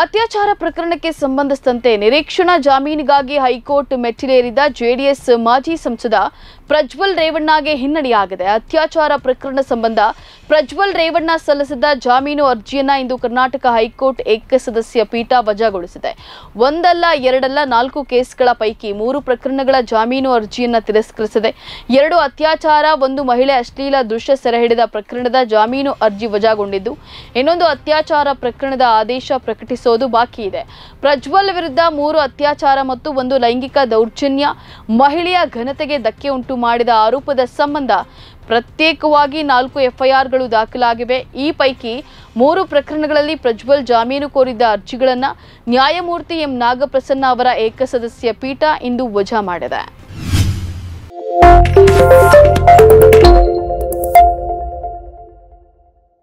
ಅತ್ಯಾಚಾರ ಪ್ರಕರಣಕ್ಕೆ ಸಂಬಂಧಿಸಿದಂತೆ ನಿರೀಕ್ಷಣಾ ಜಾಮೀನಿಗಾಗಿ ಹೈಕೋರ್ಟ್ ಮೆಟ್ಟಿಲೇರಿದ ಜೆಡಿಎಸ್ ಮಾಜಿ ಸಂಸದ ಪ್ರಜ್ವಲ್ ರೇವಣ್ಣಗೆ ಹಿನ್ನಡೆಯಾಗಿದೆ ಅತ್ಯಾಚಾರ ಪ್ರಕರಣ ಸಂಬಂಧ ಪ್ರಜ್ವಲ್ ರೇವಣ್ಣ ಸಲ್ಲಿಸಿದ್ದ ಜಾಮೀನು ಅರ್ಜಿಯನ್ನ ಇಂದು ಕರ್ನಾಟಕ ಹೈಕೋರ್ಟ್ ಏಕ ಸದಸ್ಯ ಪೀಠ ವಜಾಗೊಳಿಸಿದೆ ಒಂದಲ್ಲ ಎರಡಲ್ಲ ನಾಲ್ಕು ಕೇಸ್ಗಳ ಪೈಕಿ ಮೂರು ಪ್ರಕರಣಗಳ ಜಾಮೀನು ಅರ್ಜಿಯನ್ನ ತಿರಸ್ಕರಿಸಿದೆ ಎರಡು ಅತ್ಯಾಚಾರ ಒಂದು ಮಹಿಳೆ ಅಶ್ಲೀಲ ದೃಶ್ಯ ಸೆರೆ ಹಿಡಿದ ಪ್ರಕರಣದ ಜಾಮೀನು ಅರ್ಜಿ ವಜಾಗೊಂಡಿದ್ದು ಇನ್ನೊಂದು ಅತ್ಯಾಚಾರ ಪ್ರಕರಣದ ಆದೇಶ ಪ್ರಕಟಿಸೋದು ಬಾಕಿ ಇದೆ ಪ್ರಜ್ವಲ್ ವಿರುದ್ಧ ಮೂರು ಅತ್ಯಾಚಾರ ಮತ್ತು ಒಂದು ಲೈಂಗಿಕ ದೌರ್ಜನ್ಯ ಮಹಿಳೆಯ ಘನತೆಗೆ ಧಕ್ಕೆ ಉಂಟು ಮಾಡಿದ ಆರೋಪದ ಸಂಬಂಧ ಪ್ರತ್ಯೇಕವಾಗಿ ನಾಲ್ಕು ಎಫ್ಐಆರ್ಗಳು ದಾಖಲಾಗಿವೆ ಈ ಪೈಕಿ ಮೂರು ಪ್ರಕರಣಗಳಲ್ಲಿ ಪ್ರಜ್ವಲ್ ಜಾಮೀನು ಕೋರಿದ್ದ ಅರ್ಜಿಗಳನ್ನು ನ್ಯಾಯಮೂರ್ತಿ ಎಂ ನಾಗಪ್ರಸನ್ನ ಅವರ ಏಕಸದಸ್ಯ ಪೀಠ ಇಂದು ವಜಾ ಮಾಡಿದೆ